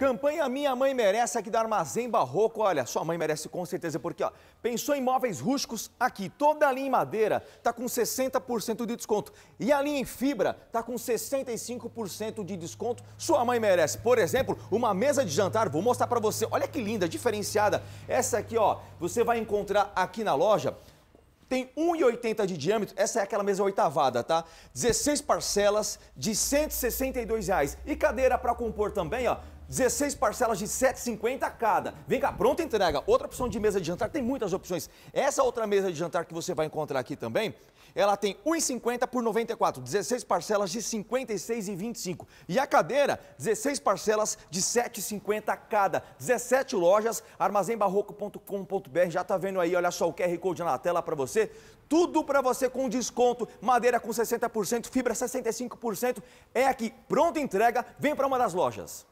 Campanha Minha Mãe Merece aqui da Armazém Barroco. Olha, sua mãe merece com certeza, porque ó, pensou em móveis rústicos aqui. Toda a linha em madeira tá com 60% de desconto. E a linha em fibra tá com 65% de desconto. Sua mãe merece, por exemplo, uma mesa de jantar. Vou mostrar para você. Olha que linda, diferenciada. Essa aqui, ó, você vai encontrar aqui na loja tem 1,80 de diâmetro, essa é aquela mesa oitavada, tá? 16 parcelas de R$ 162 reais. E cadeira para compor também, ó, 16 parcelas de 7,50 cada. Vem cá, pronta entrega. Outra opção de mesa de jantar, tem muitas opções. Essa outra mesa de jantar que você vai encontrar aqui também, ela tem 1,50 por 94, 16 parcelas de 56 e E a cadeira, 16 parcelas de 7,50 cada. 17 lojas, armazembarroco.com.br. Já tá vendo aí, olha só o QR Code na tela para você. Tudo para você com desconto. Madeira com 60%, fibra 65%. É aqui, pronta entrega. Vem para uma das lojas.